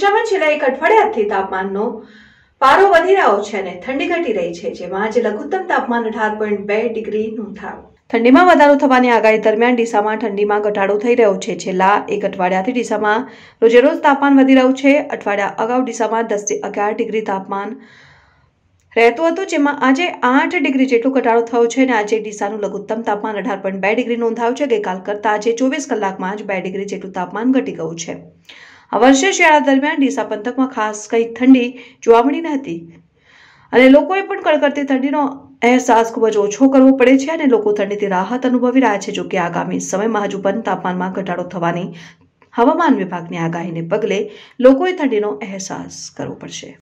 ઓડિશામાં છેલ્લા એક અઠવાડિયાથી તાપમાનનો પારો વધી રહ્યો છે અને ઠંડી ઘટી રહી છે જેમાં આજે લઘુત્તમ તાપમાન અઢાર પોઈન્ટ બે ડિગ્રી નોંધાયું ઠંડીમાં વધારો થવાની આગાહી દરમિયાન ડીસામાં ઠંડીમાં ઘટાડો થઈ રહ્યો છે છેલ્લા એક અઠવાડિયાથી ડીસામાં રોજેરોજ તાપમાન વધી રહ્યું છે અઠવાડિયા અગાઉ ડીસામાં દસથી અગિયાર ડિગ્રી તાપમાન રહેતું હતું જેમાં આજે આઠ ડિગ્રી જેટલો ઘટાડો થયો છે અને આજે ડીસાનું લઘુત્તમ તાપમાન અઢાર પોઈન્ટ બે ડિગ્રી નોંધાયું છે ગઈકાલ કરતાં આજે ચોવીસ કલાકમાં જ બે ડિગ્રી જેટલું તાપમાન ઘટી ગયું છે આ વર્ષે શિયાળા દરમિયાન ડીસા પંથકમાં ખાસ કઈ ઠંડી જોવા મળી ન હતી અને લોકોએ પણ કડકડતી ઠંડીનો અહેસાસ ખૂબ જ ઓછો કરવો પડે છે અને લોકો ઠંડીથી રાહત અનુભવી રહ્યા છે જોકે આગામી સમયમાં હજુ પણ તાપમાનમાં ઘટાડો થવાની હવામાન વિભાગની આગાહીને પગલે લોકોએ ઠંડીનો અહેસાસ કરવો પડશે